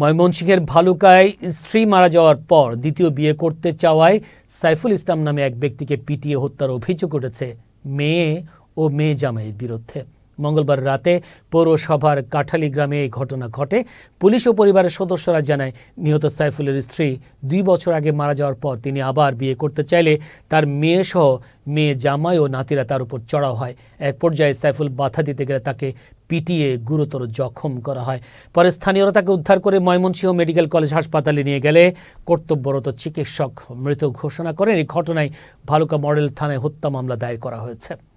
ময়মনসিংহের ভালুকায় স্ত্রী মারা যাওয়ার পর দ্বিতীয় বিয়ে করতে চাওয়ায় সাইফুল ইসলাম নামে এক ব্যক্তিকে পিটিয়ে হত্যার অভিযোগ উঠেছে মেয়ে ও মেয়ে জামাইয়ের বিরুদ্ধে মঙ্গলবার রাতে পৌরসভার কাঠালি গ্রামে এই ঘটনা ঘটে পুলিশ ও পরিবারের সদস্যরা জানায় নিহত সাইফুলের স্ত্রী দুই বছর আগে মারা যাওয়ার পর তিনি আবার বিয়ে করতে চাইলে তার মেয়ে সহ মেয়ে জামাই ও নাতিরা তার উপর চড়াও হয় এক পর্যায়ে সাইফুল বাধা দিতে গেলে তাকে পিটিয়ে গুরুতর জখম করা হয় পরে স্থানীয়রা তাকে উদ্ধার করে ময়মনসিংহ মেডিকেল কলেজ হাসপাতালে নিয়ে গেলে কর্তব্যরত চিকিৎসক মৃত ঘোষণা করেন এই ঘটনায় ভালুকা মডেল থানায় হত্যা মামলা দায়ের করা হয়েছে